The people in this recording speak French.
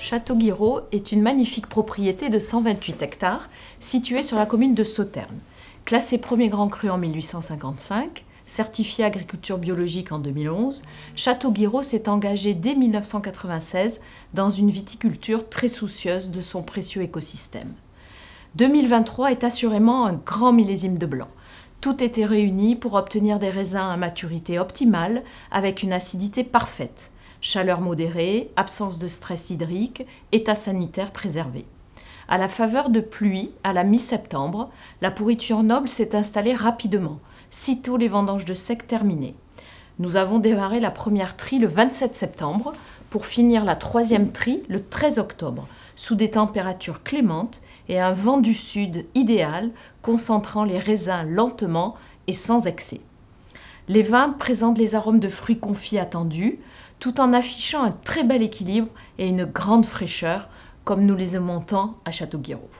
Château Guiraud est une magnifique propriété de 128 hectares située sur la commune de Sauternes. Classé premier grand cru en 1855, certifié agriculture biologique en 2011, Château Guiraud s'est engagé dès 1996 dans une viticulture très soucieuse de son précieux écosystème. 2023 est assurément un grand millésime de blanc. Tout était réuni pour obtenir des raisins à maturité optimale avec une acidité parfaite chaleur modérée, absence de stress hydrique, état sanitaire préservé. À la faveur de pluie, à la mi-septembre, la pourriture noble s'est installée rapidement, sitôt les vendanges de sec terminées. Nous avons démarré la première tri le 27 septembre pour finir la troisième tri le 13 octobre, sous des températures clémentes et un vent du sud idéal concentrant les raisins lentement et sans excès. Les vins présentent les arômes de fruits confits attendus, tout en affichant un très bel équilibre et une grande fraîcheur, comme nous les aimons tant à Château-Guiraud.